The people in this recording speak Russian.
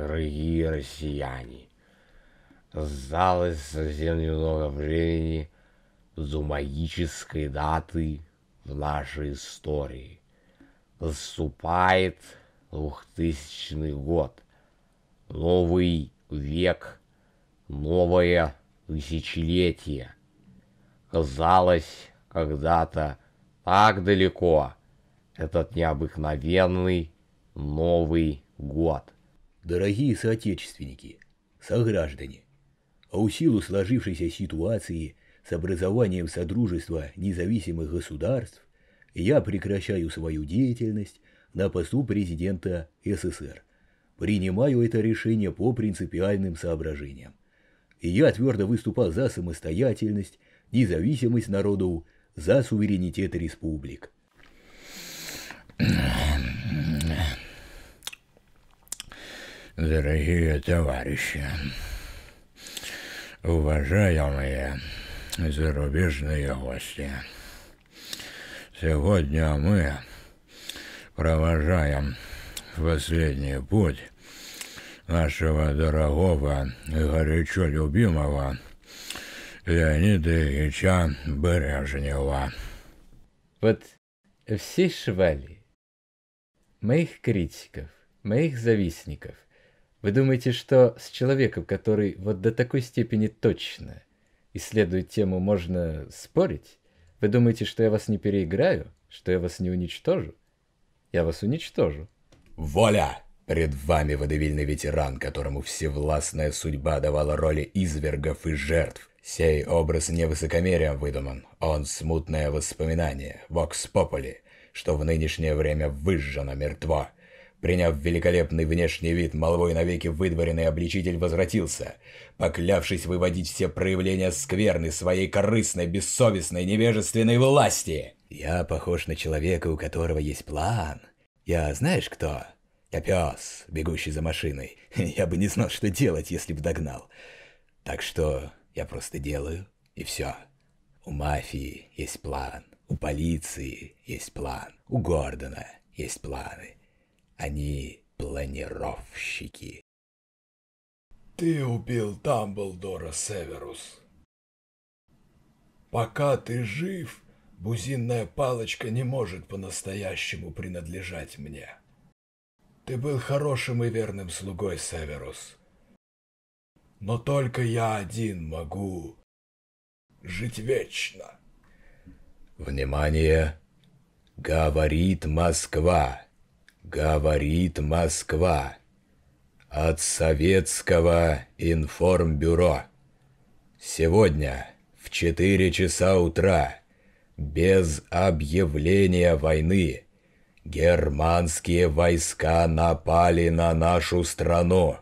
дорогие россияне. Осталось совсем немного времени до магической даты в нашей истории. Наступает 2000 год, новый век, новое тысячелетие. Казалось, когда-то так далеко этот необыкновенный Новый год – дорогие соотечественники, сограждане, а у силу сложившейся ситуации с образованием Содружества независимых государств я прекращаю свою деятельность на посту президента СССР. Принимаю это решение по принципиальным соображениям. И я твердо выступал за самостоятельность, независимость народов, за суверенитет республик. Дорогие товарищи, уважаемые зарубежные гости, сегодня мы провожаем последний путь нашего дорогого и горячо любимого Леонида Ильича Бережнева. Вот все швали моих критиков, моих завистников – вы думаете, что с человеком, который вот до такой степени точно исследует тему, можно спорить? Вы думаете, что я вас не переиграю? Что я вас не уничтожу? Я вас уничтожу. Воля! Пред вами водевильный ветеран, которому всевластная судьба давала роли извергов и жертв. Сей образ не высокомерием выдуман, он смутное воспоминание, вокс попули, что в нынешнее время выжжено мертво Приняв великолепный внешний вид, молвой навеки выдворенный обличитель возвратился, поклявшись выводить все проявления скверны своей корыстной, бессовестной, невежественной власти. «Я похож на человека, у которого есть план. Я знаешь кто? Я пес, бегущий за машиной. Я бы не знал, что делать, если бы догнал. Так что я просто делаю, и все. У мафии есть план, у полиции есть план, у Гордона есть планы». Они планировщики. Ты убил Дамблдора, Северус. Пока ты жив, бузинная палочка не может по-настоящему принадлежать мне. Ты был хорошим и верным слугой, Северус. Но только я один могу жить вечно. Внимание! Говорит Москва. Говорит Москва. От Советского информбюро. Сегодня в 4 часа утра, без объявления войны, германские войска напали на нашу страну.